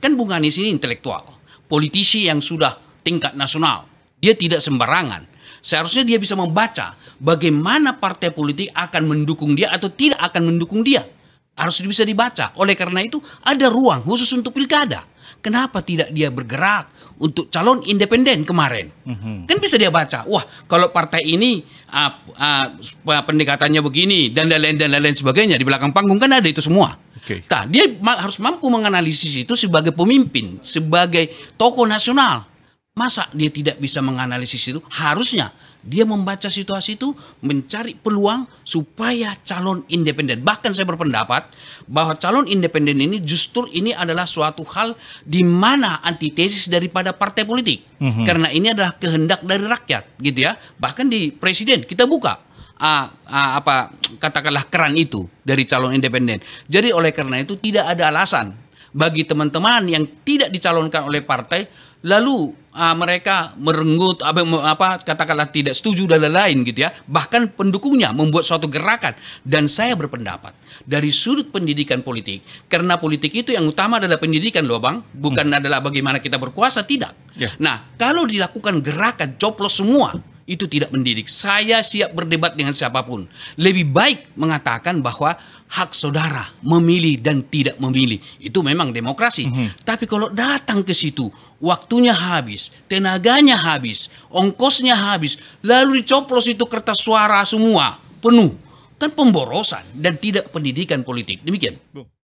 Kan Bung Anies ini intelektual, politisi yang sudah tingkat nasional. Dia tidak sembarangan. Seharusnya dia bisa membaca bagaimana partai politik akan mendukung dia atau tidak akan mendukung dia. Harus bisa dibaca. Oleh karena itu ada ruang khusus untuk pilkada. Kenapa tidak dia bergerak untuk calon independen kemarin? Mm-hmm. Kan bisa dia baca. Wah, kalau partai ini uh, uh, pendekatannya begini dan lain-lain dan lain-lain sebagainya di belakang panggung kan ada itu semua. Okay. Nah, dia harus mampu menganalisis itu sebagai pemimpin, sebagai tokoh nasional. Masa dia tidak bisa menganalisis itu? Harusnya dia membaca situasi itu, mencari peluang supaya calon independen. Bahkan saya berpendapat bahwa calon independen ini justru ini adalah suatu hal di mana antitesis daripada partai politik. Mm -hmm. Karena ini adalah kehendak dari rakyat, gitu ya. Bahkan di presiden kita buka uh, uh, apa katakanlah keran itu dari calon independen. Jadi oleh karena itu tidak ada alasan bagi teman-teman yang tidak dicalonkan oleh partai lalu uh, mereka merenggut apa, apa katakanlah tidak setuju dan lain-lain gitu ya bahkan pendukungnya membuat suatu gerakan dan saya berpendapat dari sudut pendidikan politik karena politik itu yang utama adalah pendidikan loh bang bukan hmm. adalah bagaimana kita berkuasa tidak yeah. nah kalau dilakukan gerakan coplos semua itu tidak mendidik. Saya siap berdebat dengan siapapun. Lebih baik mengatakan bahwa hak saudara memilih dan tidak memilih itu memang demokrasi. Mm -hmm. Tapi kalau datang ke situ waktunya habis, tenaganya habis, ongkosnya habis, lalu dicoplos itu kertas suara semua penuh, kan pemborosan dan tidak pendidikan politik. Demikian. Bu.